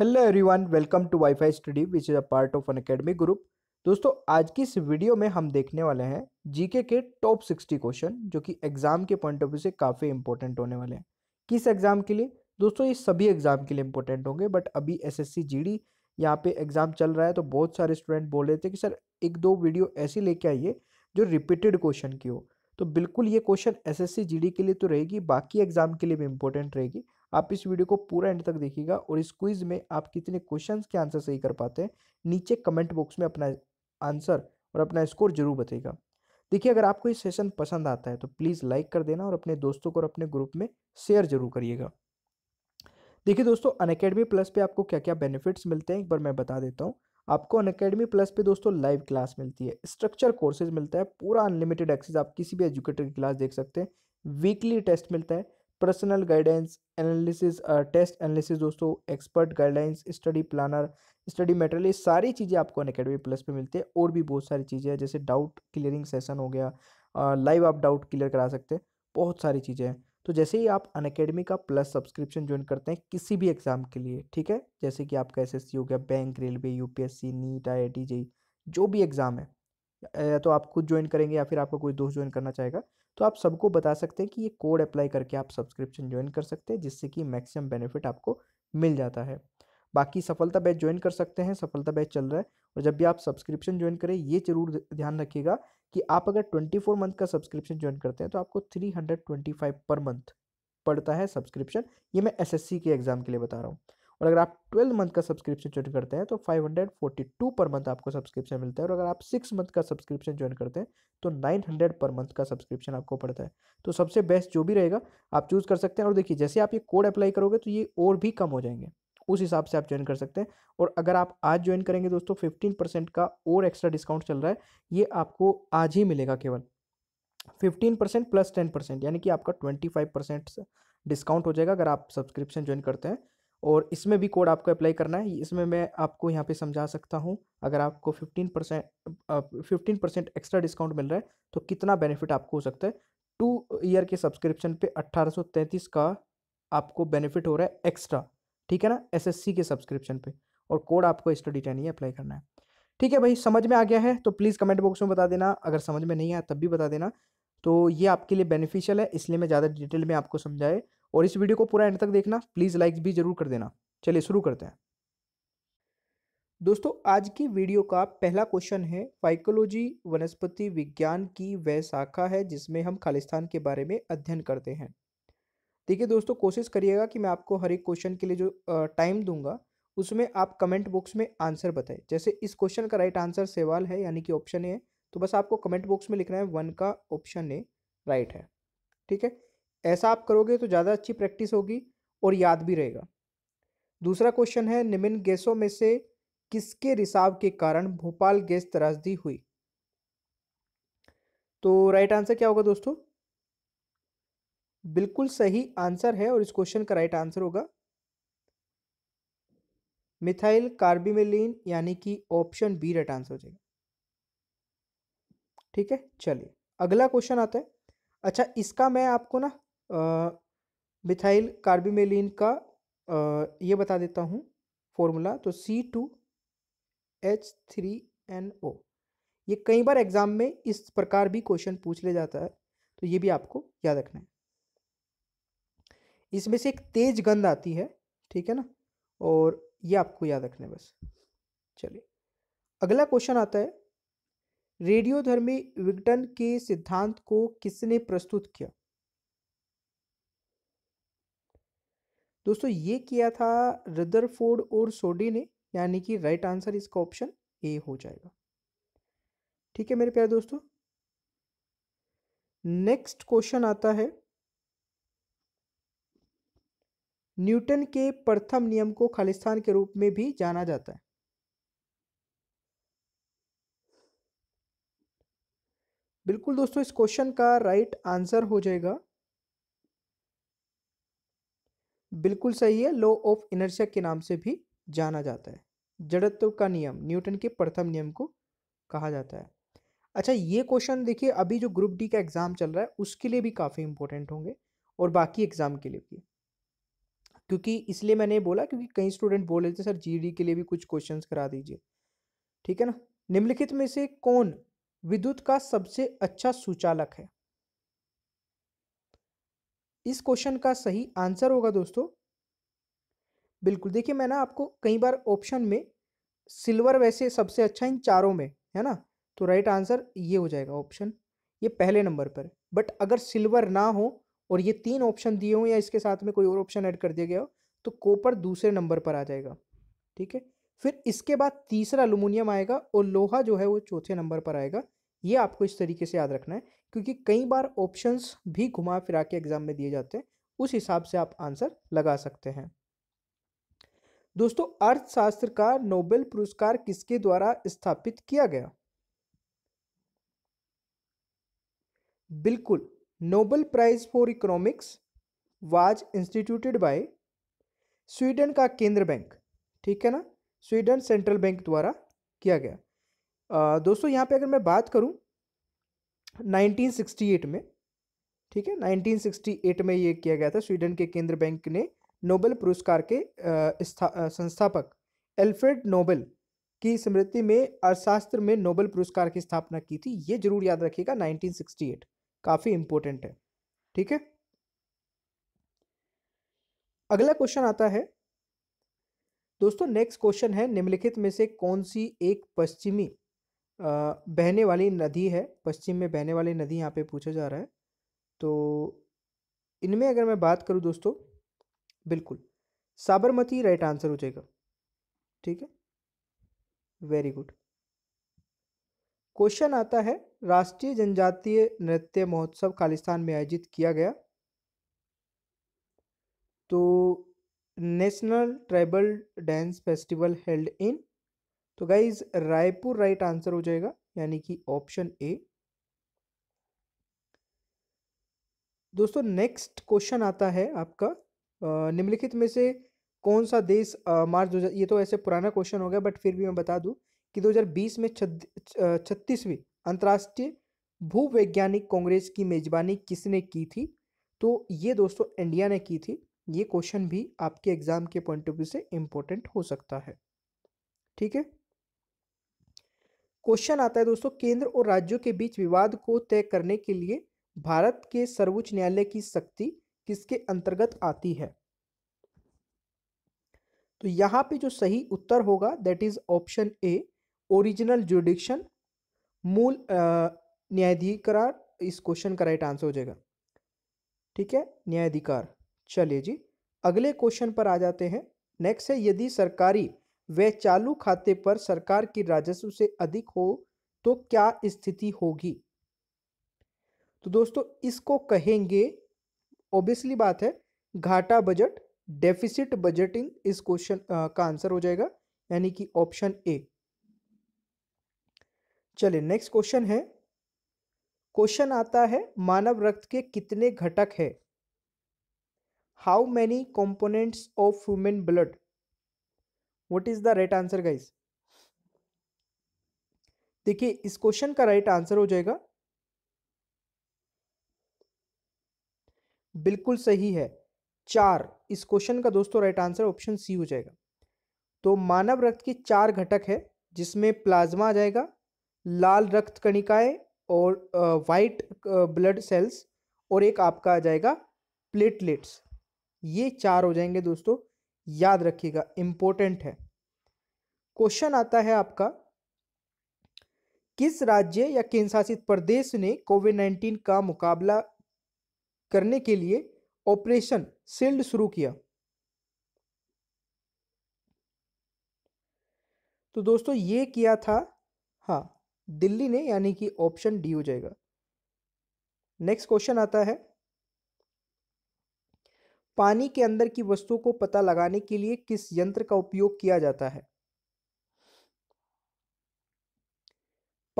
hello everyone welcome to WiFi study which is a part of Unacademy group दोस्तों आज की इस video में हम देखने वाले हैं जीके के टॉप सिक्सटी क्वेश्चन जो कि एग्ज़ाम के पॉइंट ऑफ व्यू से काफ़ी इंपॉर्टेंट होने वाले हैं किस एग्ज़ाम के लिए दोस्तों ये सभी एग्ज़ाम के लिए इंपॉर्टेंट होंगे बट अभी S S C G D यहाँ पे एग्ज़ाम चल रहा है तो बहुत सारे स्टूडेंट बोल रहे थे कि सर एक दो वीडियो ऐसी लेके आइए जो रिपीटेड क्वेश्चन की हो तो बिल्कुल ये question S S C G D के लिए तो रहेगी बाकी एग्ज़ाम के लिए भी इंपॉर्टेंट रहेगी आप इस वीडियो को पूरा एंड तक देखिएगा और इस क्विज में आप कितने क्वेश्चंस के आंसर सही कर पाते हैं नीचे कमेंट बॉक्स में अपना आंसर और अपना स्कोर जरूर बताइएगा देखिए अगर आपको ये सेशन पसंद आता है तो प्लीज़ लाइक कर देना और अपने दोस्तों को और अपने ग्रुप में शेयर जरूर करिएगा देखिए दोस्तों अनकेडमी प्लस पे आपको क्या क्या बेनिफिट्स मिलते हैं एक बार मैं बता देता हूँ आपको अनकेडमी प्लस पे दोस्तों लाइव क्लास मिलती है स्ट्रक्चर कोर्सेज मिलता है पूरा अनलिमिटेड एक्सेस आप किसी भी एजुकेटर की क्लास देख सकते हैं वीकली टेस्ट मिलता है personal guidance analysis test analysis दोस्तों expert guidelines study planner study material ये सारी चीज़ें आपको अनकेडमी प्लस पे मिलते हैं और भी बहुत सारी चीज़ें हैं जैसे डाउट क्लियरिंग सेशन हो गया लाइव uh, आप डाउट क्लियर करा सकते हैं बहुत सारी चीज़ें हैं तो जैसे ही आप अनकेडमी का प्लस सब्सक्रिप्शन ज्वाइन करते हैं किसी भी एग्ज़ाम के लिए ठीक है जैसे कि आपका एस हो गया bank railway U NEET I I जो भी एग्ज़ाम है या तो आप खुद ज्वाइन करेंगे या फिर आपका कोई दोस्त ज्वाइन करना चाहेगा तो आप सबको बता सकते हैं कि ये कोड अप्लाई करके आप सब्सक्रिप्शन ज्वाइन कर सकते हैं जिससे कि मैक्सिमम बेनिफिट आपको मिल जाता है बाकी सफलता बैच ज्वाइन कर सकते हैं सफलता बैच चल रहा है और जब भी आप सब्सक्रिप्शन ज्वाइन करें ये जरूर ध्यान रखिएगा कि आप अगर ट्वेंटी फोर मंथ का सब्सक्रिप्शन ज्वाइन करते हैं तो आपको three hundred twenty five per month पड़ता है सब्सक्रिप्शन ये मैं एसएससी के एग्ज़ाम के लिए बता रहा हूँ और अगर आप ट्वेल्व मंथ का सब्सक्रिप्शन ज्वाइन करते हैं तो five hundred forty two per month आपको सब्सक्रिप्शन मिलता है और अगर आप सिक्स मंथ का सब्सक्रिप्शन ज्वाइन करते हैं तो नाइन हंड्रेड पर मंथ का सब्सक्रिप्शन आपको पड़ता है तो सबसे बेस्ट जो भी रहेगा आप चूज़ कर सकते हैं और देखिए जैसे आप ये कोड अप्लाई करोगे तो ये और भी कम हो जाएंगे उस हिसाब से आप ज्वाइन कर सकते हैं और अगर आप आज ज्वाइन करेंगे दोस्तों फिफ्टीन परसेंट का और एक्स्ट्रा डिस्काउंट चल रहा है ये आपको आज ही मिलेगा केवल fifteen percent plus ten percent यानी कि आपका ट्वेंटी फाइव परसेंट डिस्काउंट हो जाएगा अगर आप सब्सक्रिप्शन ज्वाइन करते हैं और इसमें भी कोड आपको अप्लाई करना है इसमें मैं आपको यहाँ पे समझा सकता हूँ अगर आपको fifteen percent fifteen percent extra discount मिल रहा है तो कितना बेनिफिट आपको हो सकता है टू ईयर के सब्सक्रिप्शन पे अट्ठारह सौ तैंतीस का आपको बेनिफिट हो रहा है एक्स्ट्रा ठीक है ना एसएससी के सब्सक्रिप्शन पे और कोड आपको स्टडी टेन ही अप्लाई करना है ठीक है भाई समझ में आ गया है तो प्लीज़ कमेंट बॉक्स में बता देना अगर समझ में नहीं आया तब भी बता देना तो ये आपके लिए बेनिफिशियल है इसलिए मैं ज़्यादा डिटेल में आपको समझाए और इस वीडियो को पूरा एंड तक देखना प्लीज़ लाइक भी ज़रूर कर देना चलिए शुरू करते हैं दोस्तों आज की वीडियो का पहला क्वेश्चन है फाइकोलॉजी वनस्पति विज्ञान की वह शाखा है जिसमें हम खालिस्तान के बारे में अध्ययन करते हैं देखिए दोस्तों कोशिश करिएगा कि मैं आपको हर एक क्वेश्चन के लिए जो टाइम दूंगा उसमें आप कमेंट बॉक्स में आंसर बताएं जैसे इस क्वेश्चन का राइट आंसर सेवाल है यानी कि ऑप्शन ए है तो बस आपको कमेंट बॉक्स में लिखना है वन का ऑप्शन ए राइट है ठीक है ऐसा आप करोगे तो ज़्यादा अच्छी प्रैक्टिस होगी और याद भी रहेगा दूसरा क्वेश्चन है निम्न गैसों में से किसके रिसाव के कारण भोपाल गैस त्रासदी हुई तो राइट आंसर क्या होगा दोस्तों बिल्कुल सही आंसर है और इस क्वेश्चन का राइट आंसर होगा मिथाइल कार्बिमेलिन यानी कि ऑप्शन बी राइट आंसर हो जाएगा ठीक है चलिए अगला क्वेश्चन आता है अच्छा इसका मैं आपको ना मिथाइल कार्बीमेलिन का आ, ये बता देता हूँ फॉर्मूला तो C two H three N O ये कई बार एग्जाम में इस प्रकार भी क्वेश्चन पूछ ले जाता है तो ये भी आपको याद रखना है इसमें से एक तेज गंध आती है ठीक है ना और ये आपको याद रखना है बस चलिए अगला क्वेश्चन आता है रेडियोधर्मी विघटन के सिद्धांत को किसने प्रस्तुत किया दोस्तों ये किया था रदरफोर्ड और सोडी ने यानी कि राइट आंसर इसका ऑप्शन ए हो जाएगा ठीक है मेरे प्यारे दोस्तों नेक्स्ट क्वेश्चन आता है न्यूटन के प्रथम नियम को खालिस्तान के रूप में भी जाना जाता है बिल्कुल दोस्तों इस क्वेश्चन का राइट आंसर हो जाएगा बिल्कुल सही है लॉ ऑफ इनर्शिया के नाम से भी जाना जाता है जड़त्व का नियम न्यूटन के प्रथम नियम को कहा जाता है अच्छा ये क्वेश्चन देखिए अभी जो ग्रुप डी का एग्ज़ाम चल रहा है उसके लिए भी काफ़ी इंपॉर्टेंट होंगे और बाकी एग्ज़ाम के लिए भी क्योंकि इसलिए मैंने बोला क्योंकि कई स्टूडेंट बोल रहे थे सर जीडी के लिए भी कुछ क्वेश्चंस करा दीजिए ठीक है ना निम्नलिखित में से कौन विद्युत का सबसे अच्छा सुचालक है इस क्वेश्चन का सही आंसर होगा दोस्तों बिल्कुल देखिए मैं ना आपको कई बार ऑप्शन में सिल्वर वैसे सबसे अच्छा इन चारों में है ना तो राइट आंसर ये हो जाएगा ऑप्शन ये पहले नंबर पर बट अगर सिल्वर ना हो और ये तीन ऑप्शन दिए हों या इसके साथ में कोई और ऑप्शन ऐड कर दिया गया हो तो कोपर दूसरे नंबर पर आ जाएगा ठीक है फिर इसके बाद तीसरा अलूमिनियम आएगा और लोहा जो है वो चौथे नंबर पर आएगा ये आपको इस तरीके से याद रखना है क्योंकि कई बार ऑप्शंस भी घुमा फिरा के एग्ज़ाम में दिए जाते हैं उस हिसाब से आप आंसर लगा सकते हैं दोस्तों अर्थशास्त्र का नोबेल पुरस्कार किसके द्वारा स्थापित किया गया बिल्कुल Nobel prize for economics was instituted by Sweden का केंद्र बैंक ठीक है ना स्वीडन सेंट्रल बैंक द्वारा किया गया आ, दोस्तों यहाँ पे अगर मैं बात करूँ 1968 में ठीक है 1968 में ये किया गया था स्वीडन के केंद्र बैंक ने नोबेल पुरस्कार के संस्थापक एल्फ्रेड नोबेल की स्मृति में अर्थशास्त्र में नोबेल पुरस्कार की स्थापना की थी ये जरूर याद रखिएगा 1968 काफ़ी इंपॉर्टेंट है ठीक है अगला क्वेश्चन आता है दोस्तों नेक्स्ट क्वेश्चन है निम्नलिखित में से कौन सी एक पश्चिमी बहने वाली नदी है पश्चिम में बहने वाली नदी यहाँ पे पूछा जा रहा है तो इनमें अगर मैं बात करूँ दोस्तों बिल्कुल साबरमती राइट आंसर हो जाएगा ठीक है वेरी गुड क्वेश्चन आता है राष्ट्रीय जनजातीय नृत्य महोत्सव खालिस्तान में आयोजित किया गया तो national tribal dance festival held in तो गाइज रायपुर राइट आंसर हो जाएगा यानी कि ऑप्शन ए दोस्तों नेक्स्ट क्वेश्चन आता है आपका निम्नलिखित में से कौन सा देश मार्च दो ये तो ऐसे पुराना क्वेश्चन हो गया बट फिर भी मैं बता दूं कि 2020 में छत्तीसवीं अंतर्राष्ट्रीय भूवैज्ञानिक कांग्रेस की मेजबानी किसने की थी तो ये दोस्तों इंडिया ने की थी ये क्वेश्चन भी आपके एग्ज़ाम के पॉइंट ऑफ व्यू से इम्पोर्टेंट हो सकता है ठीक है क्वेश्चन आता है दोस्तों केंद्र और राज्यों के बीच विवाद को तय करने के लिए भारत के सर्वोच्च न्यायालय की शक्ति किसके अंतर्गत आती है तो यहाँ पे जो सही उत्तर होगा that is option A original jurisdiction मूल न्यायाधिकार इस क्वेश्चन का राइट आंसर हो जाएगा ठीक है न्यायाधिकार चलिए जी अगले क्वेश्चन पर आ जाते हैं नेक्स्ट है यदि सरकारी वह चालू खाते पर सरकार की राजस्व से अधिक हो तो क्या स्थिति होगी तो दोस्तों इसको कहेंगे ऑब्वियसली बात है घाटा बजट डेफिसिट बजटिंग इस क्वेश्चन का आंसर हो जाएगा यानी कि ऑप्शन ए चलिए नेक्स्ट क्वेश्चन है क्वेश्चन आता है मानव रक्त के कितने घटक है how many components of human blood what is the right answer guys देखिए इस क्वेश्चन का राइट आंसर हो जाएगा बिल्कुल सही है चार इस क्वेश्चन का दोस्तों राइट आंसर ऑप्शन सी हो जाएगा तो मानव रक्त के चार घटक है जिसमें प्लाज्मा आ जाएगा लाल रक्त कणिकाएं और वाइट ब्लड सेल्स और एक आपका आ जाएगा प्लेटलेट्स ये चार हो जाएंगे दोस्तों याद रखिएगा इम्पोर्टेंट है क्वेश्चन आता है आपका किस राज्य या केंद्र शासित प्रदेश ने कोविड नाइन्टीन का मुकाबला करने के लिए ऑपरेशन शील्ड शुरू किया तो दोस्तों ये किया था हाँ दिल्ली ने यानी कि ऑप्शन डी हो जाएगा नेक्स्ट क्वेश्चन आता है पानी के अंदर की वस्तुओं को पता लगाने के लिए किस यंत्र का उपयोग किया जाता है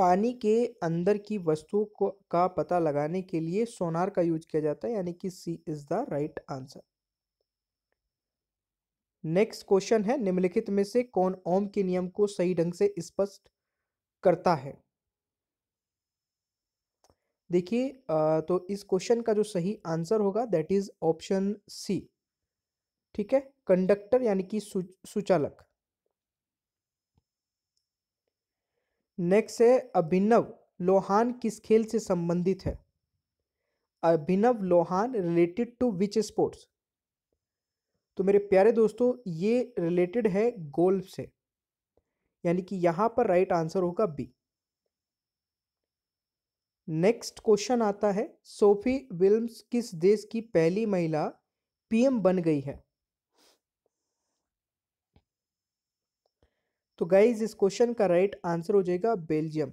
पानी के अंदर की वस्तु को का पता लगाने के लिए सोनार का यूज किया जाता है यानी कि C is the right answer next question है निम्नलिखित में से कौन ओम के नियम को सही ढंग से स्पष्ट करता है देखिए तो इस क्वेश्चन का जो सही आंसर होगा दैट इज ऑप्शन सी ठीक है कंडक्टर यानी कि सुचालक नेक्स्ट है अभिनव लोहान किस खेल से संबंधित है Abhinav Lohan related to which sports तो मेरे प्यारे दोस्तों ये रिलेटेड है गोल्फ से यानी कि यहां पर राइट आंसर होगा बी नेक्स्ट क्वेश्चन आता है सोफी विल्म्स किस देश की पहली महिला पीएम बन गई है तो गाइज इस क्वेश्चन का राइट आंसर हो जाएगा बेल्जियम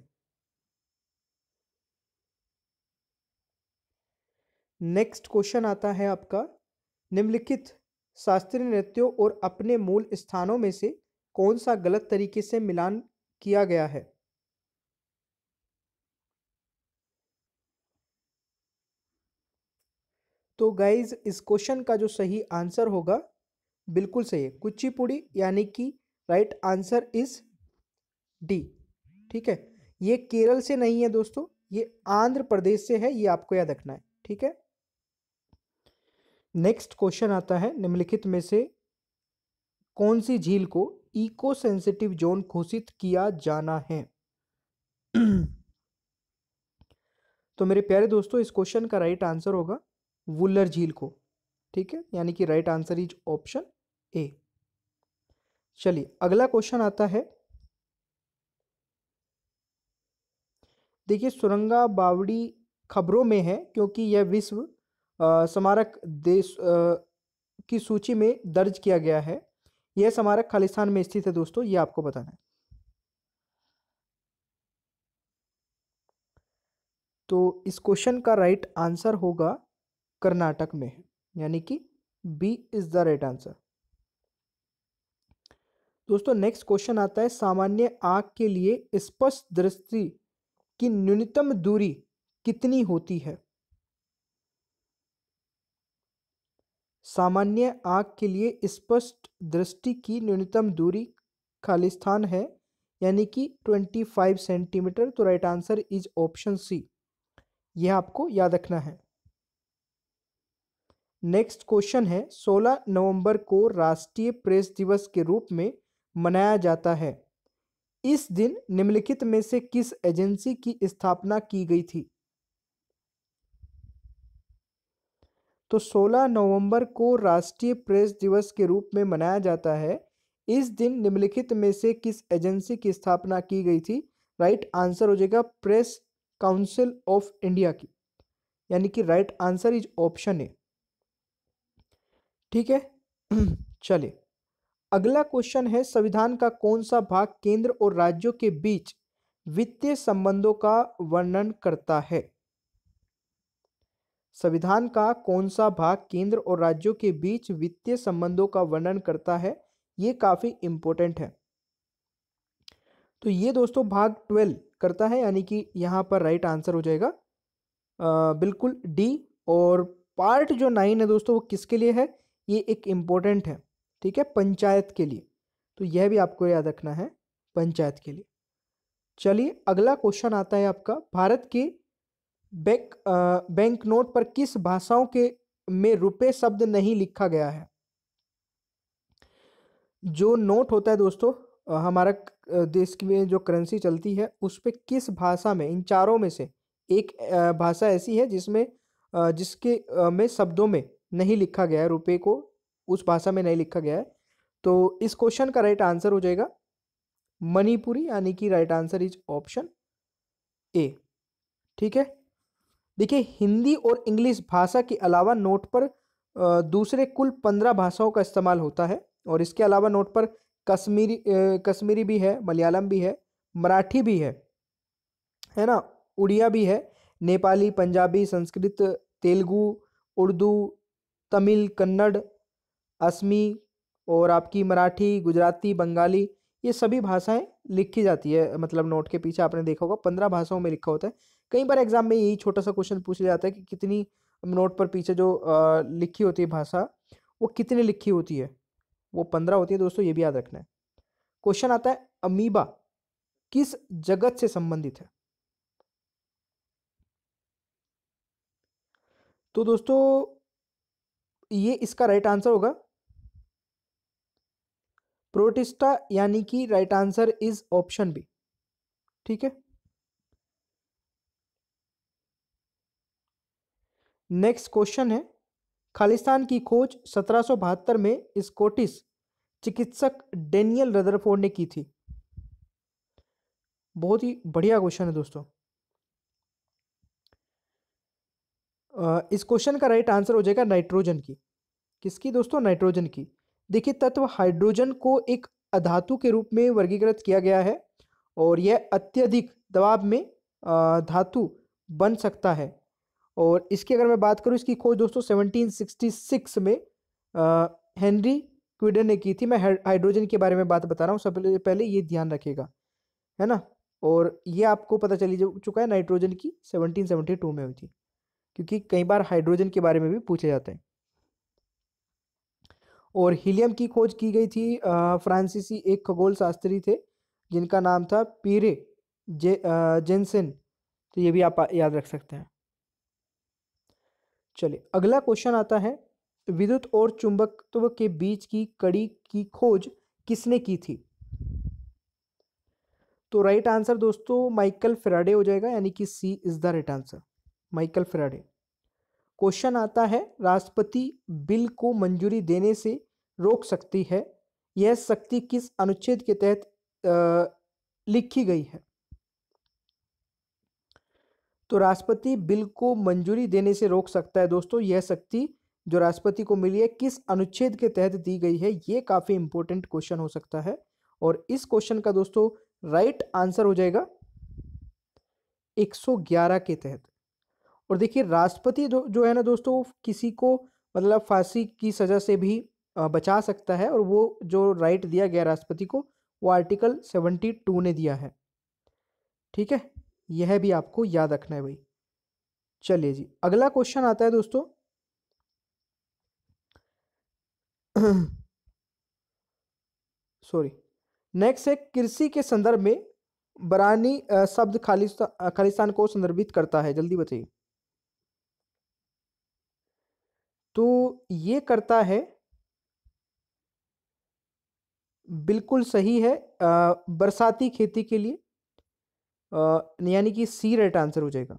नेक्स्ट क्वेश्चन आता है आपका निम्नलिखित शास्त्रीय नृत्यों और अपने मूल स्थानों में से कौन सा गलत तरीके से मिलान किया गया है तो गाइज इस क्वेश्चन का जो सही आंसर होगा बिल्कुल सही है कुचिपुड़ी यानी कि राइट आंसर इज डी ठीक है ये केरल से नहीं है दोस्तों ये आंध्र प्रदेश से है ये आपको याद रखना है ठीक है नेक्स्ट क्वेश्चन आता है निम्नलिखित में से कौन सी झील को इको सेंसिटिव जोन घोषित किया जाना है तो मेरे प्यारे दोस्तों इस क्वेश्चन का राइट आंसर होगा वुल्लर झील को ठीक है यानी कि right answer is option A चलिए अगला क्वेश्चन आता है देखिए सुरंगा बावड़ी खबरों में है क्योंकि यह विश्व स्मारक देश आ, की सूची में दर्ज किया गया है यह स्मारक खालिस्तान में स्थित है दोस्तों ये आपको बताना है तो इस क्वेश्चन का राइट आंसर होगा कर्नाटक में यानी कि B is the right answer दोस्तों नेक्स्ट क्वेश्चन आता है सामान्य आँख के लिए स्पष्ट दृष्टि की न्यूनतम दूरी कितनी होती है सामान्य आँख के लिए स्पष्ट दृष्टि की न्यूनतम दूरी खाली स्थान है यानी कि 25 सेंटीमीटर तो right answer is option C यह आपको याद रखना है नेक्स्ट क्वेश्चन है 16 नवंबर को राष्ट्रीय प्रेस दिवस के रूप में मनाया जाता है इस दिन निम्नलिखित में से किस एजेंसी की स्थापना की गई थी तो 16 नवंबर को राष्ट्रीय प्रेस दिवस के रूप में मनाया जाता है इस दिन निम्नलिखित में से किस एजेंसी की स्थापना की गई थी राइट आंसर हो जाएगा प्रेस काउंसिल ऑफ इंडिया की यानी कि right answer is option A ठीक है चलिए अगला क्वेश्चन है संविधान का कौन सा भाग केंद्र और राज्यों के बीच वित्तीय संबंधों का वर्णन करता है संविधान का कौन सा भाग केंद्र और राज्यों के बीच वित्तीय संबंधों का वर्णन करता है ये काफ़ी इंपॉर्टेंट है तो ये दोस्तों भाग ट्वेल्व करता है यानी कि यहाँ पर राइट आंसर हो जाएगा आ, बिल्कुल डी और पार्ट जो नाइन है दोस्तों वो किसके लिए है ये एक इम्पोर्टेंट है ठीक है पंचायत के लिए तो यह भी आपको याद रखना है पंचायत के लिए चलिए अगला क्वेश्चन आता है आपका भारत के बैंक बैंक नोट पर किस भाषाओं के में रुपए शब्द नहीं लिखा गया है जो नोट होता है दोस्तों हमारा देश की जो करेंसी चलती है उस पर किस भाषा में इन चारों में से एक भाषा ऐसी है जिसमें जिसके में शब्दों में नहीं लिखा गया है रुपये को उस भाषा में नहीं लिखा गया है तो इस क्वेश्चन का राइट आंसर हो जाएगा मणिपुरी यानी कि right answer is option A ठीक है देखिए हिंदी और इंग्लिश भाषा के अलावा नोट पर दूसरे कुल पंद्रह भाषाओं का इस्तेमाल होता है और इसके अलावा नोट पर कश्मीरी कश्मीरी भी है मलयालम भी है मराठी भी है है ना उड़िया भी है नेपाली पंजाबी संस्कृत तेलुगु उर्दू तमिल कन्नड़ असमी और आपकी मराठी गुजराती बंगाली ये सभी भाषाएं लिखी जाती है मतलब नोट के पीछे आपने देखा होगा पंद्रह भाषाओं में लिखा होता है कई बार एग्जाम में यही छोटा सा क्वेश्चन पूछा जाता है कि कितनी नोट पर पीछे जो लिखी होती है भाषा वो कितनी लिखी होती है वो पंद्रह होती है दोस्तों ये भी याद रखना है क्वेश्चन आता है अमीबा किस जगत से संबंधित है तो दोस्तों ये इसका राइट आंसर होगा प्रोटिस्टा यानी कि right answer is option B ठीक है नेक्स्ट क्वेश्चन है खालिस्तान की खोज सत्रह में स्कॉटिश चिकित्सक डेनियल रदरफोर्ड ने की थी बहुत ही बढ़िया क्वेश्चन है दोस्तों इस क्वेश्चन का राइट आंसर हो जाएगा नाइट्रोजन की किसकी दोस्तों नाइट्रोजन की देखिए तत्व हाइड्रोजन को एक अधातु के रूप में वर्गीकृत किया गया है और यह अत्यधिक दबाव में धातु बन सकता है और इसकी अगर मैं बात करूँ इसकी खोज दोस्तों 1766 में हेनरी क्विडन ने की थी मैं हाइड्रोजन के बारे में बात बता रहा हूँ सबसे पहले ये ध्यान रखेगा है ना और ये आपको पता चली चुका है नाइट्रोजन की 1772 में हुई थी क्योंकि कई बार हाइड्रोजन के बारे में भी पूछे जाते हैं और हीलियम की खोज की गई थी फ्रांसीसी एक खगोल शास्त्री थे जिनका नाम था पीरे जे जेंसन तो ये भी आप याद रख सकते हैं चलिए अगला क्वेश्चन आता है विद्युत और चुंबकत्व के बीच की कड़ी की खोज किसने की थी तो राइट आंसर दोस्तों माइकल फेराडे हो जाएगा यानी कि C is the right answer Michael Faraday question आता है राष्ट्रपति बिल को मंजूरी देने से रोक सकती है यह शक्ति किस अनुच्छेद के तहत लिखी गई है तो राष्ट्रपति बिल को मंजूरी देने से रोक सकता है दोस्तों यह शक्ति जो राष्ट्रपति को मिली है किस अनुच्छेद के तहत दी गई है ये काफ़ी इंपॉर्टेंट क्वेश्चन हो सकता है और इस क्वेश्चन का दोस्तों राइट आंसर हो जाएगा 111 के तहत और देखिए राष्ट्रपति जो है ना दोस्तों किसी को मतलब फांसी की सज़ा से भी बचा सकता है और वो जो राइट दिया गया राष्ट्रपति को वो आर्टिकल सेवेंटी टू ने दिया है ठीक है यह भी आपको याद रखना है भाई चलिए जी अगला क्वेश्चन आता है दोस्तों सॉरी नेक्स्ट है कृषि के संदर्भ में बरानी शब्द खालिस्तान खालिस्तान को संदर्भित करता है जल्दी बताइए तो ये करता है बिल्कुल सही है बरसाती खेती के लिए यानी कि सी राइट आंसर हो जाएगा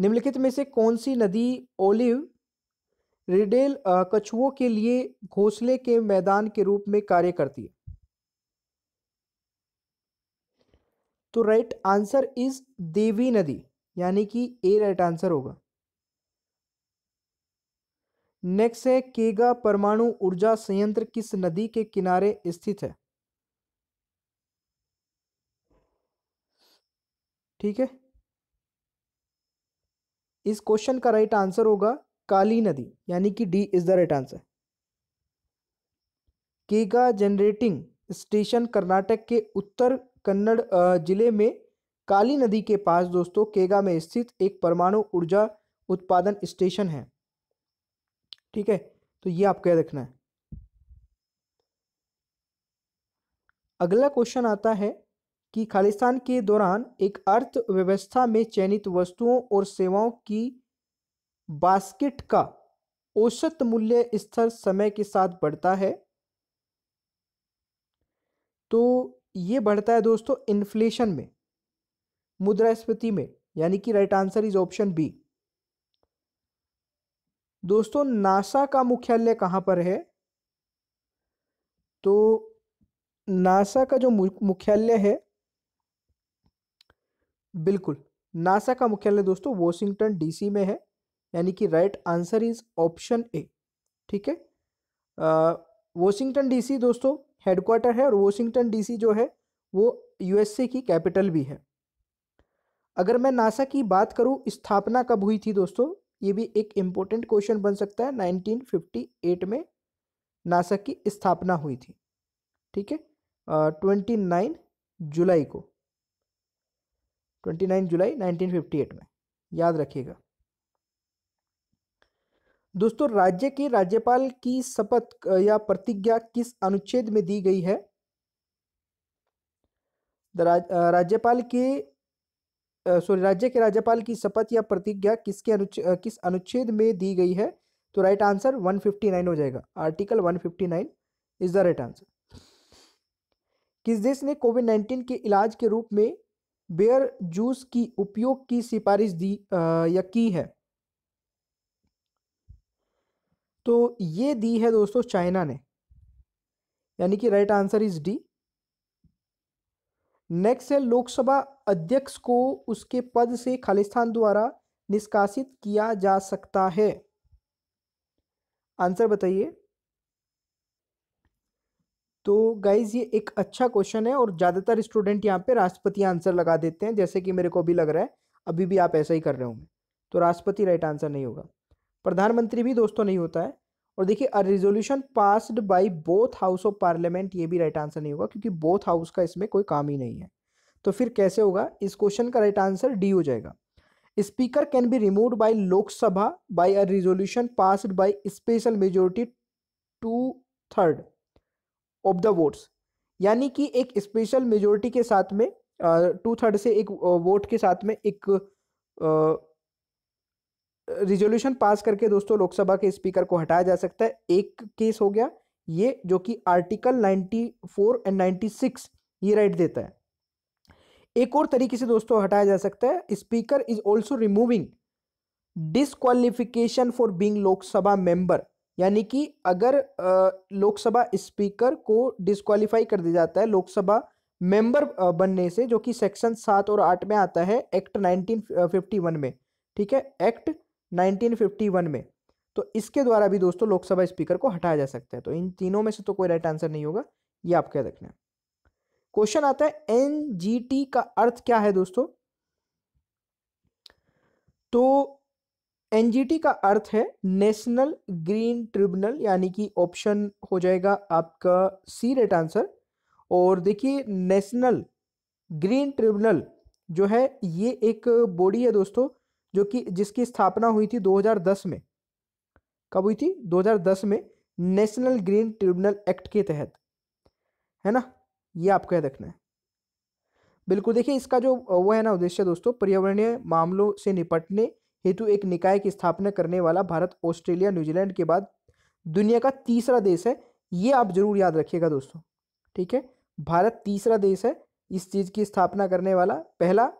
निम्नलिखित में से कौन सी नदी ओलिव रिडेल कछुओं के लिए घोंसले के मैदान के रूप में कार्य करती है तो राइट आंसर इज देवी नदी यानी कि ए राइट आंसर होगा नेक्स्ट है केगा परमाणु ऊर्जा संयंत्र किस नदी के किनारे स्थित है ठीक है इस क्वेश्चन का राइट आंसर होगा काली नदी यानी कि D is the right answer Kaiga generating station Karnataka के उत्तर कन्नड़ जिले में काली नदी के पास दोस्तों केगा में स्थित एक परमाणु ऊर्जा उत्पादन स्टेशन है ठीक है तो ये आपको याद रखना है अगला क्वेश्चन आता है कि खालिस्तान के दौरान एक अर्थव्यवस्था में चयनित वस्तुओं और सेवाओं की बास्केट का औसत मूल्य स्तर समय के साथ बढ़ता है तो ये बढ़ता है दोस्तों इन्फ्लेशन में मुद्रास्फीति में यानी कि right answer is option B दोस्तों नासा का मुख्यालय कहाँ पर है तो नासा का जो मुख्यालय है बिल्कुल नासा का मुख्यालय दोस्तों वॉशिंगटन डीसी में है यानी कि right answer is option A ठीक है वॉशिंगटन डीसी दोस्तों हेडक्वार्टर है और वॉशिंगटन डीसी जो है वो यूएसए की कैपिटल भी है अगर मैं नासा की बात करूं स्थापना कब हुई थी दोस्तों ये भी एक इम्पोर्टेंट क्वेश्चन बन सकता है 1958 में नासा की स्थापना हुई थी ठीक है ट्वेंटी नाइन जुलाई को twenty nine July nineteen fifty eight में याद रखिएगा दोस्तों राज्य के राज्यपाल की शपथ या प्रतिज्ञा किस अनुच्छेद में दी गई है राज्यपाल के सॉरी राज्य के राज्यपाल की शपथ या प्रतिज्ञा किसके अनुच किस अनुच्छेद में दी गई है तो राइट आंसर 159 हो जाएगा article 159 is the right answer किस देश ने कोविड नाइन्टीन के इलाज के रूप में बेयर जूस की उपयोग की सिफारिश दी या की है तो ये दी है दोस्तों चाइना ने यानी कि right answer is D next है लोकसभा अध्यक्ष को उसके पद से खालिस्तान द्वारा निष्कासित किया जा सकता है आंसर बताइए तो गाइज ये एक अच्छा क्वेश्चन है और ज़्यादातर स्टूडेंट यहाँ पे राष्ट्रपति आंसर लगा देते हैं जैसे कि मेरे को अभी लग रहा है अभी भी आप ऐसा ही कर रहे होंगे तो राष्ट्रपति राइट आंसर नहीं होगा प्रधानमंत्री भी दोस्तों नहीं होता है और देखिए a resolution passed by both house of parliament ये भी राइट आंसर नहीं होगा क्योंकि बोथ हाउस का इसमें कोई काम ही नहीं है तो फिर कैसे होगा इस क्वेश्चन का राइट आंसर डी हो जाएगा speaker can be remove by Lok Sabha by a resolution passed by special majority two third of the votes यानी कि एक स्पेशल मेजोरिटी के साथ में टू थर्ड से एक वोट के साथ में एक रिजोल्यूशन पास करके दोस्तों लोकसभा के स्पीकर को हटाया जा सकता है एक केस हो गया ये जो कि आर्टिकल 94 एंड 96 ये राइट देता है एक और तरीके से दोस्तों हटाया जा सकता है speaker is also removing disqualification for being Lok Sabha member यानी कि अगर लोकसभा स्पीकर को डिसक्वालीफाई कर दिया जाता है लोकसभा मेंबर बनने से जो कि सेक्शन सात और आठ में आता है एक्ट 1951 में ठीक है एक्ट 1951 में तो इसके द्वारा भी दोस्तों लोकसभा स्पीकर को हटाया जा सकता है तो इन तीनों में से तो कोई राइट आंसर नहीं होगा ये आप क्या रखना क्वेश्चन आता है एन का अर्थ क्या है दोस्तों तो एन का अर्थ है नेशनल ग्रीन ट्रिब्यूनल यानी कि ऑप्शन हो जाएगा आपका सी रेट आंसर और देखिए नेशनल ग्रीन ट्रिब्यूनल जो है ये एक बॉडी है दोस्तों जो कि जिसकी स्थापना हुई थी 2010 में कब हुई थी 2010 में नेशनल ग्रीन ट्रिब्यूनल एक्ट के तहत है ना ये आपको याद रखना है बिल्कुल देखिए इसका जो वो है ना उद्देश्य दोस्तों पर्यावरणीय मामलों से निपटने हेतु एक निकाय की स्थापना करने वाला भारत ऑस्ट्रेलिया न्यूजीलैंड के बाद दुनिया का तीसरा देश है ये आप जरूर याद रखिएगा दोस्तों ठीक है भारत तीसरा देश है इस चीज़ की स्थापना करने वाला पहला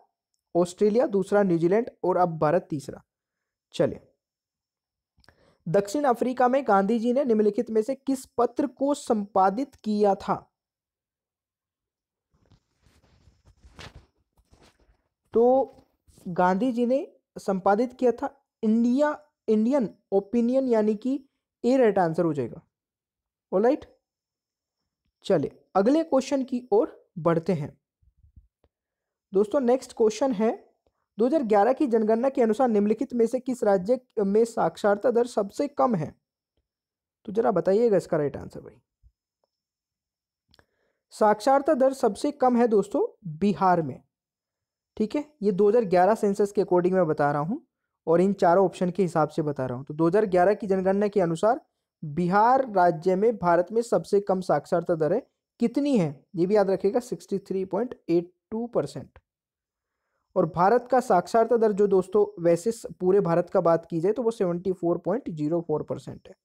ऑस्ट्रेलिया दूसरा न्यूजीलैंड और अब भारत तीसरा चलिए दक्षिण अफ्रीका में गांधी जी ने निम्नलिखित में से किस पत्र को संपादित किया था तो गांधी जी ने संपादित किया था इंडिया इंडियन ओपिनियन यानी कि ए राइट आंसर हो जाएगा ऑलराइट चले अगले क्वेश्चन की ओर बढ़ते हैं दोस्तों नेक्स्ट क्वेश्चन है 2011 की जनगणना के अनुसार निम्नलिखित में से किस राज्य में साक्षरता दर सबसे कम है तो जरा बताइएगा इसका राइट आंसर भाई साक्षरता दर सबसे कम है दोस्तों बिहार में ठीक है ये 2011 सेंसस के अकॉर्डिंग मैं बता रहा हूँ और इन चारों ऑप्शन के हिसाब से बता रहा हूँ तो 2011 की जनगणना के अनुसार बिहार राज्य में भारत में सबसे कम साक्षरता दर है कितनी है ये भी याद रखिएगा 63.82 परसेंट और भारत का साक्षरता दर जो दोस्तों वैसे पूरे भारत का बात की जाए तो वो seventy four point zero four percent है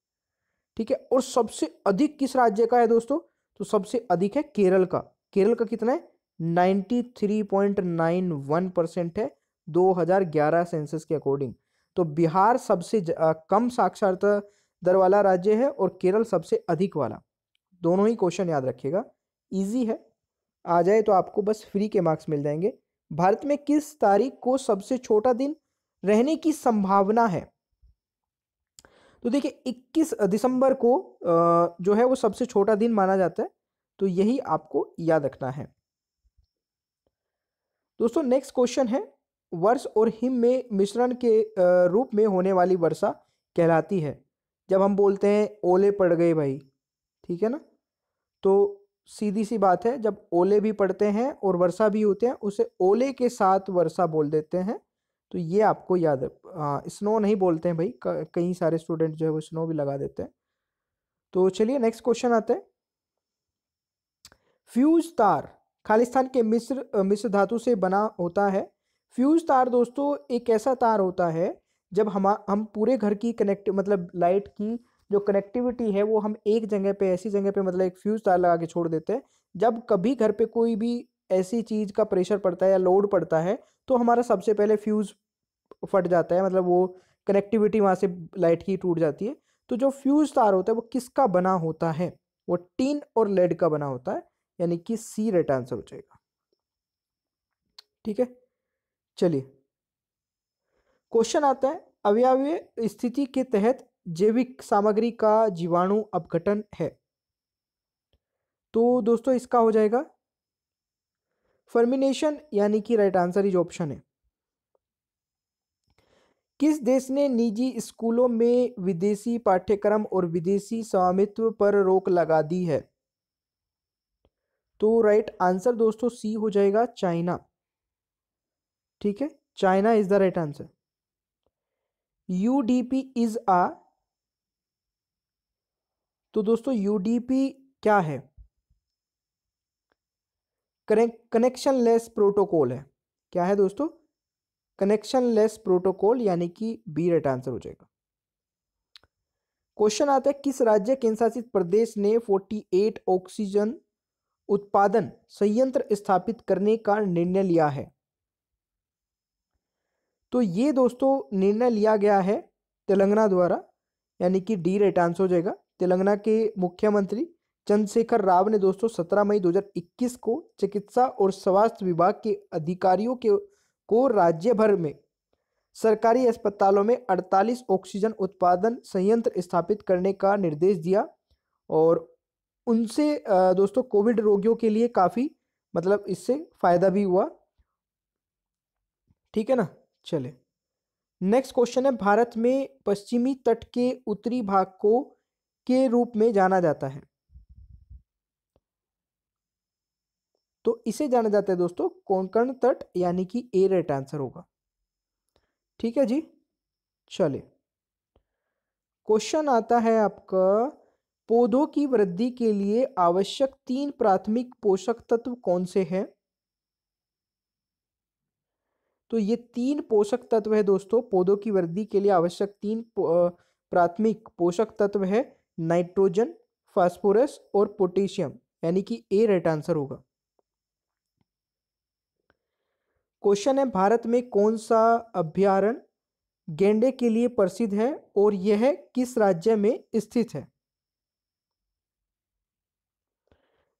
ठीक है और सबसे अधिक किस राज्य का है दोस्तों तो सबसे अधिक है केरल का केरल का कितना है ninety three point nine one percent है दो हजार ग्यारह सेंसस के अकॉर्डिंग तो बिहार सबसे कम साक्षरता दर वाला राज्य है और केरल सबसे अधिक वाला दोनों ही क्वेश्चन याद रखिएगा इजी है आ जाए तो आपको बस फ्री के मार्क्स मिल जाएंगे भारत में किस तारीख को सबसे छोटा दिन रहने की संभावना है तो देखिए 21 दिसंबर को जो है वो सबसे छोटा दिन माना जाता है तो यही आपको याद रखना है दोस्तों नेक्स्ट क्वेश्चन है वर्ष और हिम में मिश्रण के रूप में होने वाली वर्षा कहलाती है जब हम बोलते हैं ओले पड़ गए भाई ठीक है ना तो सीधी सी बात है जब ओले भी पड़ते हैं और वर्षा भी होते हैं उसे ओले के साथ वर्षा बोल देते हैं तो ये आपको याद है स्नो नहीं बोलते हैं भाई कई सारे स्टूडेंट जो है वो स्नो भी लगा देते हैं तो चलिए नेक्स्ट क्वेश्चन आते हैं फ्यूज तार खालिस्तान के मिस्र मिस्र धातु से बना होता है फ्यूज तार दोस्तों एक ऐसा तार होता है जब हम हम पूरे घर की कनेक्ट मतलब लाइट की जो कनेक्टिविटी है वो हम एक जगह पे ऐसी जगह पे मतलब एक फ्यूज़ तार लगा के छोड़ देते हैं जब कभी घर पे कोई भी ऐसी चीज़ का प्रेशर पड़ता है या लोड पड़ता है तो हमारा सबसे पहले फ्यूज़ फट जाता है मतलब वो कनेक्टिविटी वहाँ से लाइट की टूट जाती है तो जो फ्यूज़ तार होता है वो किसका बना होता है वो टीन और लेड का बना होता है यानी कि सी रेट आंसर हो जाएगा ठीक है चलिए क्वेश्चन आता है अवयवीय स्थिति के तहत जैविक सामग्री का जीवाणु अपघटन है तो दोस्तों इसका हो जाएगा फर्मिनेशन यानी कि राइट आंसर इज ऑप्शन है किस देश ने निजी स्कूलों में विदेशी पाठ्यक्रम और विदेशी स्वामित्व पर रोक लगा दी है तो राइट आंसर दोस्तों सी हो जाएगा चाइना ठीक है China is the right answer U D P is आ तो दोस्तों यूडीपी क्या है कनेक्शन लेस प्रोटोकॉल है क्या है दोस्तों कनेक्शन लेस प्रोटोकॉल यानी कि बी राइट आंसर हो जाएगा क्वेश्चन आता है किस राज्य केंद्रशासित प्रदेश ने 48 ऑक्सीजन उत्पादन संयंत्र स्थापित करने का निर्णय लिया है तो ये दोस्तों निर्णय लिया गया है तेलंगाना द्वारा यानी कि डी राइट आंसर हो जाएगा तेलंगाना के मुख्यमंत्री चंद्रशेखर राव ने दोस्तों 17 मई 2021 को चिकित्सा और स्वास्थ्य विभाग के अधिकारियों के को राज्य भर में सरकारी अस्पतालों में 48 ऑक्सीजन उत्पादन संयंत्र स्थापित करने का निर्देश दिया और उनसे दोस्तों कोविड रोगियों के लिए काफ़ी मतलब इससे फ़ायदा भी हुआ ठीक है ना चले नेक्स्ट क्वेश्चन है भारत में पश्चिमी तट के उत्तरी भाग को के रूप में जाना जाता है तो इसे जाना जाता है दोस्तों कोंकण तट यानी कि ए रेट आंसर होगा ठीक है जी चले क्वेश्चन आता है आपका पौधों की वृद्धि के लिए आवश्यक तीन प्राथमिक पोषक तत्व कौन से हैं तो ये तीन पोषक तत्व है दोस्तों पौधों की वृद्धि के लिए आवश्यक तीन प्राथमिक पोषक तत्व है नाइट्रोजन फास्फोरस और पोटेशियम यानी कि ए राइट आंसर होगा क्वेश्चन है भारत में कौन सा अभ्यारण गेंडे के लिए प्रसिद्ध है और यह किस राज्य में स्थित है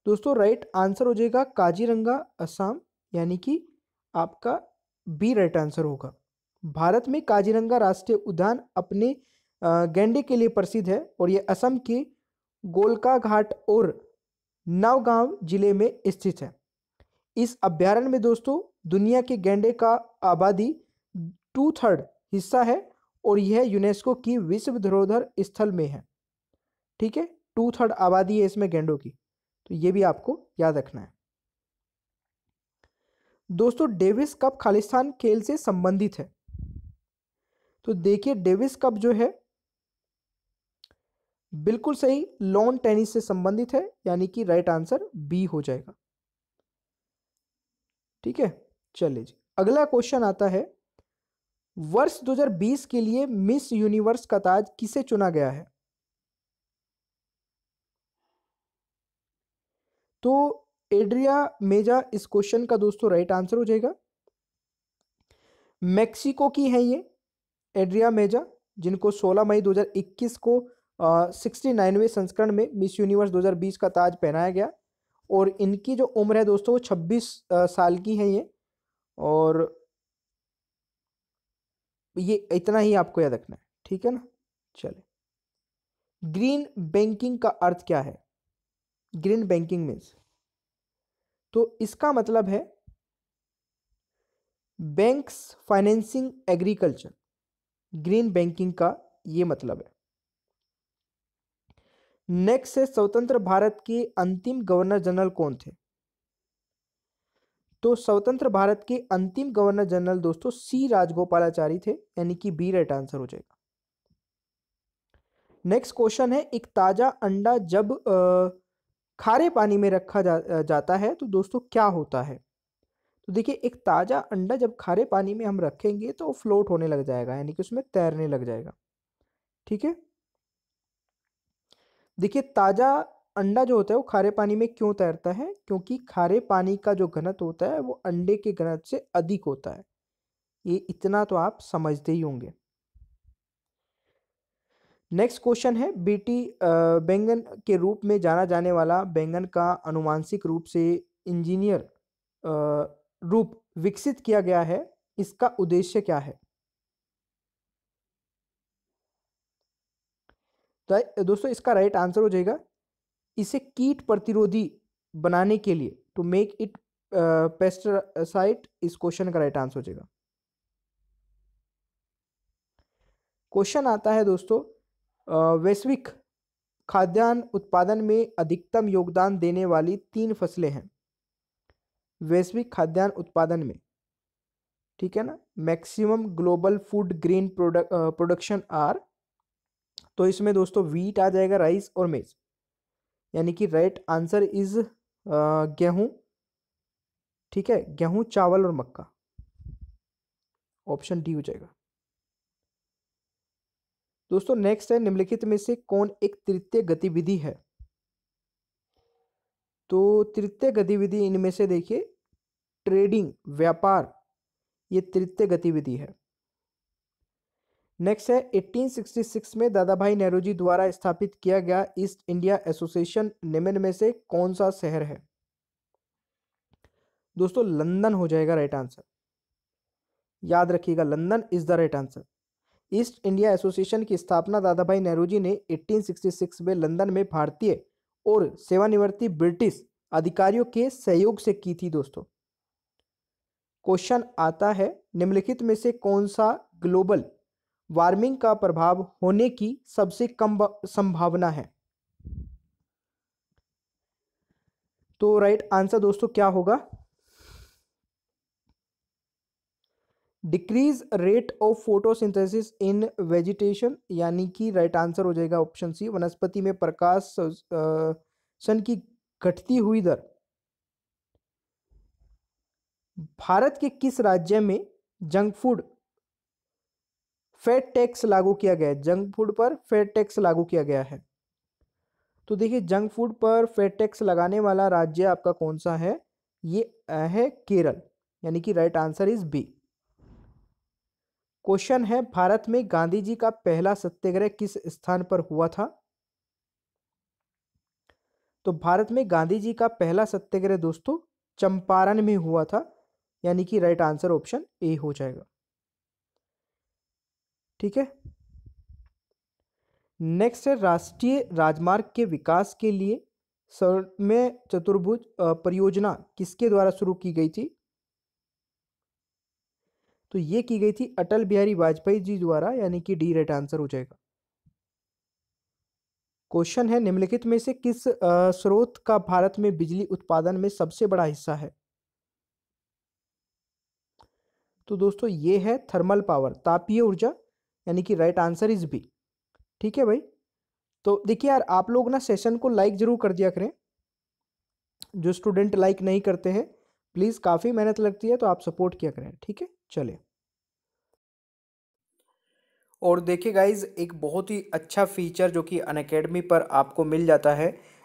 दोस्तों राइट आंसर हो जाएगा काजीरंगा असम यानी कि आपका बी राइट आंसर होगा भारत में काजीरंगा राष्ट्रीय उद्यान अपने गेंडे के लिए प्रसिद्ध है और ये असम के गोलका घाट और नवगांव जिले में स्थित है इस अभ्यारण्य में दोस्तों दुनिया के गेंडे का आबादी टू थर्ड हिस्सा है और यह यूनेस्को की विश्व धरोधर स्थल में है ठीक है टू थर्ड आबादी है इसमें गेंडों की तो ये भी आपको याद रखना है दोस्तों डेविस कप खालिस्तान खेल से संबंधित है तो देखिए डेविस कप जो है बिल्कुल सही लॉन टेनिस से संबंधित है यानी कि राइट आंसर बी हो जाएगा ठीक है चलिए जी अगला क्वेश्चन आता है वर्ष 2020 के लिए मिस यूनिवर्स का ताज किसे चुना गया है तो एड्रिया मेजा इस क्वेश्चन का दोस्तों राइट आंसर हो जाएगा मैक्सिको की है ये एड्रिया मेजा जिनको 16 मई 2021 को सिक्सटी नाइनवें संस्करण में मिस यूनिवर्स 2020 का ताज पहनाया गया और इनकी जो उम्र है दोस्तों वो छब्बीस साल की है ये और ये इतना ही आपको याद रखना है ठीक है ना चले ग्रीन बैंकिंग का अर्थ क्या है ग्रीन बैंकिंग मीन्स तो इसका मतलब है banks financing agriculture green banking का ये मतलब है नेक्स्ट से स्वतंत्र भारत के अंतिम गवर्नर जनरल कौन थे तो स्वतंत्र भारत के अंतिम गवर्नर जनरल दोस्तों सी राजगोपालाचारी थे यानी कि बी राइट आंसर हो जाएगा नेक्स्ट क्वेश्चन है एक ताज़ा अंडा जब आ, खारे पानी में रखा जा, जाता है तो दोस्तों क्या होता है तो देखिए एक ताज़ा अंडा जब खारे पानी में हम रखेंगे तो फ्लोट होने लग जाएगा यानी कि उसमें तैरने लग जाएगा ठीक है देखिए ताज़ा अंडा जो होता है वो खारे पानी में क्यों तैरता है क्योंकि खारे पानी का जो घनत्व होता है वो अंडे के घनत्व से अधिक होता है ये इतना तो आप समझते ही होंगे नेक्स्ट क्वेश्चन है बीटी बैंगन के रूप में जाना जाने वाला बैंगन का अनुवांशिक रूप से इंजीनियर रूप विकसित किया गया है इसका उद्देश्य क्या है तो दोस्तों इसका राइट आंसर हो जाएगा इसे कीट प्रतिरोधी बनाने के लिए टू मेक इट पेस्टसाइट इस क्वेश्चन का राइट आंसर हो जाएगा क्वेश्चन आता है दोस्तों वैश्विक खाद्यान्न उत्पादन में अधिकतम योगदान देने वाली तीन फसलें हैं वैश्विक खाद्यान्न उत्पादन में ठीक है ना maximum global food green production are तो इसमें दोस्तों वीट आ जाएगा राइस और मेज यानी कि राइट आंसर इज गेहूं ठीक है गेहूं चावल और मक्का ऑप्शन डी हो जाएगा दोस्तों नेक्स्ट है निम्नलिखित में से कौन एक तृतीय गतिविधि है तो तृतीय गतिविधि इनमें से देखिए ट्रेडिंग व्यापार ये तृतीय गतिविधि है नेक्स्ट है 1866 में दादा भाई नेहरू जी द्वारा स्थापित किया गया ईस्ट इंडिया एसोसिएशन निम्न में से कौन सा शहर है दोस्तों लंदन हो जाएगा राइट आंसर याद रखिएगा London is the right answer East India Association की स्थापना दादा भाई नेहरू जी ने 1866 में लंदन में भारतीय और सेवानिवृत्ति ब्रिटिश अधिकारियों के सहयोग से की थी दोस्तों क्वेश्चन आता है निम्नलिखित में से कौन सा ग्लोबल वार्मिंग का प्रभाव होने की सबसे कम संभावना है तो राइट आंसर दोस्तों क्या होगा decrease rate of photosynthesis in vegetation यानी कि राइट आंसर हो जाएगा ऑप्शन सी वनस्पति में प्रकाश सन की घटती हुई दर भारत के किस राज्य में जंक फूड फैट टैक्स लागू किया गया है जंक फूड पर फैट टैक्स लागू किया गया है तो देखिए जंक फूड पर फैट टैक्स लगाने वाला राज्य आपका कौन सा है ये है केरल यानी कि right answer is B question है भारत में गांधी जी का पहला सत्याग्रह किस स्थान पर हुआ था तो भारत में गांधी जी का पहला सत्याग्रह दोस्तों चंपारण में हुआ था यानी कि राइट आंसर ऑप्शन ए हो जाएगा ठीक है नेक्स्ट है राष्ट्रीय राजमार्ग के विकास के लिए में चतुर्भुज परियोजना किसके द्वारा शुरू की गई थी तो ये की गई थी अटल बिहारी वाजपेयी जी द्वारा यानी कि डी राइट आंसर हो जाएगा क्वेश्चन है निम्नलिखित में से किस स्रोत का भारत में बिजली उत्पादन में सबसे बड़ा हिस्सा है तो दोस्तों ये है थर्मल पावर तापीय ऊर्जा यानी कि राइट आंसर इज बी ठीक है भाई तो देखिए यार आप लोग ना सेशन को लाइक ज़रूर कर दिया करें जो स्टूडेंट लाइक नहीं करते हैं प्लीज़ काफ़ी मेहनत लगती है तो आप सपोर्ट किया करें ठीक है चले और देखिए गाइज एक बहुत ही अच्छा फीचर जो कि अनकेडमी पर आपको मिल जाता है